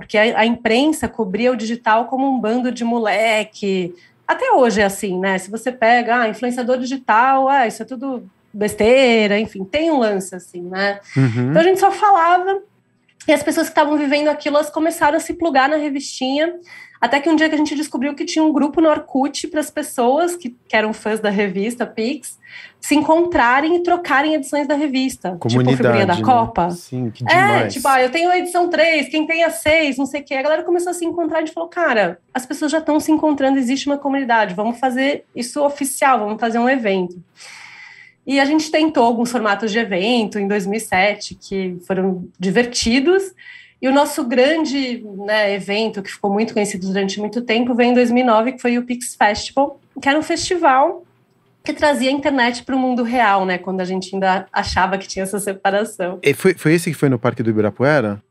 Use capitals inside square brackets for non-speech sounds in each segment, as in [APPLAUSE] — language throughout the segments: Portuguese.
Porque a, a imprensa cobria o digital como um bando de moleque. Até hoje é assim, né? Se você pega ah, influenciador digital, ah, isso é tudo besteira, enfim, tem um lance assim, né? Uhum. Então a gente só falava e as pessoas que estavam vivendo aquilo, elas começaram a se plugar na revistinha, até que um dia que a gente descobriu que tinha um grupo no Orkut para as pessoas que, que, eram fãs da revista Pix se encontrarem e trocarem edições da revista. Tipo, comunidade, tipo figurinha da né? Copa. Sim, que é, demais. É, tipo, ah, eu tenho a edição 3, quem tem a 6, não sei o quê. A galera começou a se encontrar e a gente falou, cara, as pessoas já estão se encontrando, existe uma comunidade, vamos fazer isso oficial, vamos fazer um evento. E a gente tentou alguns formatos de evento em 2007 que foram divertidos. E o nosso grande né, evento, que ficou muito conhecido durante muito tempo, veio em 2009, que foi o Pix Festival, que era um festival que trazia a internet para o mundo real, né? Quando a gente ainda achava que tinha essa separação. E foi, foi esse que foi no Parque do Ibirapuera?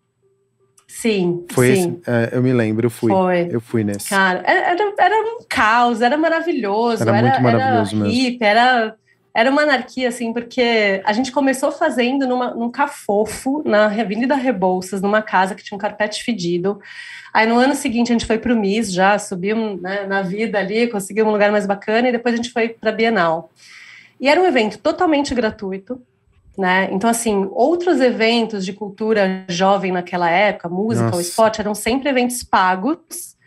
Sim. Foi sim. esse? É, eu me lembro, eu fui. Foi. Eu fui nesse. Cara, era, era um caos, era maravilhoso. Era, era muito maravilhoso era mesmo. era era uma anarquia, assim, porque a gente começou fazendo numa, num cafofo, na Avenida Rebouças, numa casa que tinha um carpete fedido. Aí no ano seguinte a gente foi para o MIS já, subimos né, na vida ali, conseguimos um lugar mais bacana, e depois a gente foi para a Bienal. E era um evento totalmente gratuito, né? Então, assim, outros eventos de cultura jovem naquela época, música o ou esporte, eram sempre eventos pagos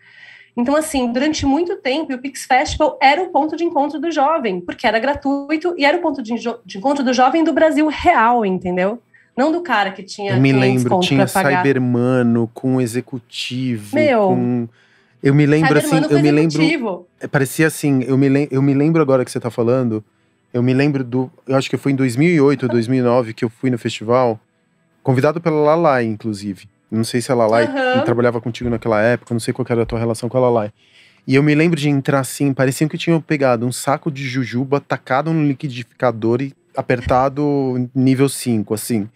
então, assim, durante muito tempo, o Pix Festival era o ponto de encontro do jovem, porque era gratuito e era o ponto de, de encontro do jovem do Brasil real, entendeu? Não do cara que tinha. Eu me lembro, tinha Cybermano com executivo. Meu. Com... Eu me lembro assim, eu me lembro. É, parecia assim, eu me, eu me lembro agora que você tá falando. Eu me lembro do. Eu acho que foi em 2008 ou 2009 que eu fui no festival, convidado pela Lala, inclusive. Não sei se a Lalai uhum. trabalhava contigo naquela época, não sei qual era a tua relação com a Lalai. E eu me lembro de entrar assim, parecia que tinham pegado um saco de jujuba tacado no liquidificador e apertado [LAUGHS] nível 5, assim.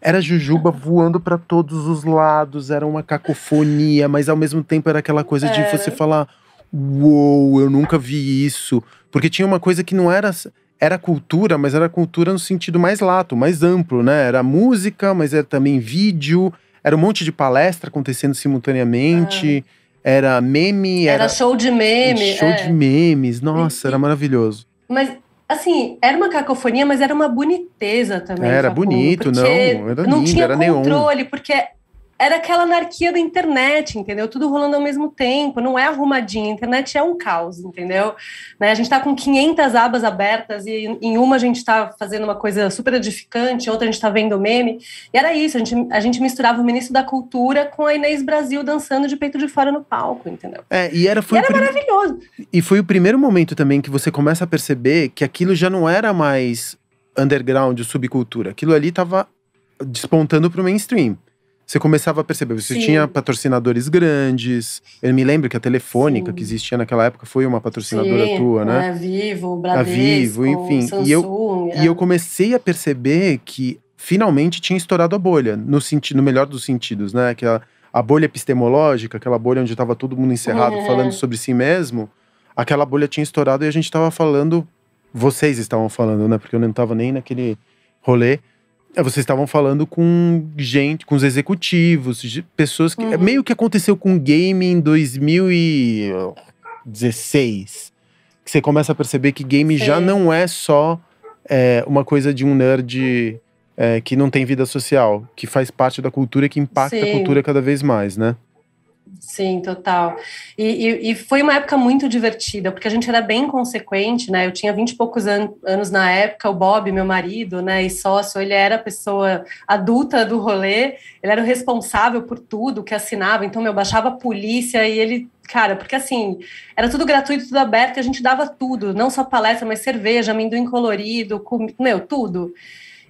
Era jujuba voando para todos os lados, era uma cacofonia, mas ao mesmo tempo era aquela coisa de é. você falar: Uou, eu nunca vi isso. Porque tinha uma coisa que não era. Era cultura, mas era cultura no sentido mais lato, mais amplo, né? Era música, mas era é também vídeo, era um monte de palestra acontecendo simultaneamente. Era meme. Era, era, show de memes Show é. de memes. Nossa, era maravilhoso. Mas assim, era uma cacofonia, mas era uma boniteza também. Era bonito, não. Era lindo, não tinha era controle, neon. porque era aquela anarquia da internet, entendeu? Tudo rolando ao mesmo tempo, não é arrumadinho, a internet é um caos, entendeu? Né? A gente está com 500 abas abertas e em uma a gente está fazendo uma coisa super edificante, outra a gente está vendo meme, e era isso, a gente, a gente misturava o ministro da cultura com a Inês Brasil dançando de peito de fora no palco, entendeu? É, e era, foi e era prim... maravilhoso. E foi o primeiro momento também que você começa a perceber que aquilo já não era mais underground, subcultura, aquilo ali estava despontando para o mainstream. Você começava a perceber, você Sim. tinha patrocinadores grandes. Eu me lembro que a Telefônica, Sim. que existia naquela época, foi uma patrocinadora Sim, tua, né? É, a Vivo, Bradesco, a Vivo, enfim. Samsung, e, eu, é. e eu comecei a perceber que finalmente tinha estourado a bolha, no, senti no melhor dos sentidos, né? Que a, a bolha epistemológica, aquela bolha onde estava todo mundo encerrado é. falando sobre si mesmo, aquela bolha tinha estourado e a gente estava falando, vocês estavam falando, né? Porque eu não estava nem naquele rolê é, vocês estavam falando com gente, com os executivos, pessoas que. É uhum. Meio que aconteceu com o game em 2016. Que você começa a perceber que game Sim. já não é só é, uma coisa de um nerd é, que não tem vida social, que faz parte da cultura e que impacta Sim. a cultura cada vez mais, né? Sim, total. E, e, e, foi uma época muito divertida, porque a gente era bem consequente, né? Eu tinha vinte e poucos an anos na época, o Bob, meu marido, né, e sócio, ele era a pessoa adulta do rolê, ele era o responsável por tudo que assinava, então eu baixava a polícia e ele cara, porque assim, era tudo gratuito, tudo aberto, e a gente dava tudo, não só palestra, mas cerveja, amendoim colorido, com... meu, tudo.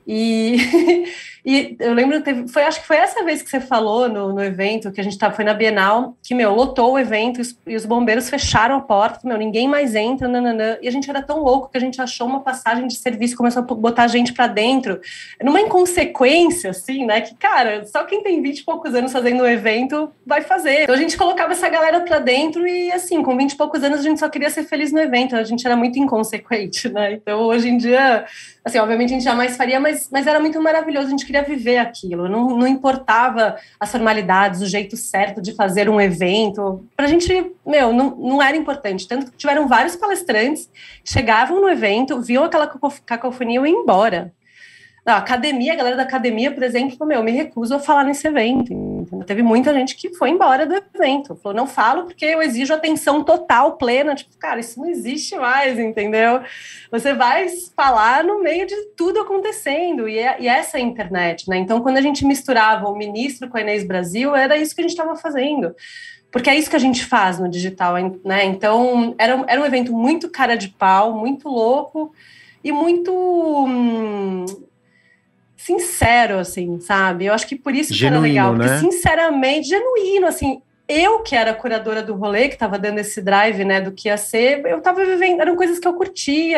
E, [LAUGHS] e eu lembro, teve, foi, acho que foi essa vez que você falou no, no evento, que a gente tava, tá, foi na Bienal, que, meu, lotou o evento e os, e os bombeiros fecharam a porta, meu, ninguém mais entra, nananã. E a gente era tão louco que a gente achou uma passagem de serviço, começou a botar a gente para dentro, numa inconsequência, assim, né? Que, cara, só quem tem 20 e poucos anos fazendo um evento vai fazer. Então a gente colocava essa galera para dentro e, assim, com 20 e poucos anos a gente só queria ser feliz no evento, a gente era muito inconsequente, né? Então hoje em dia, assim, obviamente a gente jamais faria, mas mas, mas era muito maravilhoso, a gente queria viver aquilo. Não, não importava as formalidades, o jeito certo de fazer um evento. Para a gente, meu, não, não era importante. Tanto que tiveram vários palestrantes, chegavam no evento, viam aquela cacofonia e iam embora. Na academia, a galera da academia, por exemplo, falou, meu, me recuso a falar nesse evento. teve muita gente que foi embora do evento. Falou, não falo porque eu exijo atenção total, plena. Tipo, cara, isso não existe mais, entendeu? Você vai falar no meio de tudo acontecendo. E, é, e essa é a internet, né? Então, quando a gente misturava o ministro com a Inês Brasil, era isso que a gente estava fazendo porque é isso que a gente faz no digital, né? Então, era, era um evento muito cara de pau, muito louco e muito hum, sincero, assim, sabe? Eu acho que por isso que era legal, né? porque sinceramente, genuíno, assim, eu que era curadora do rolê, que estava dando esse drive, né, do que ia ser, eu estava vivendo, eram coisas que eu curtia,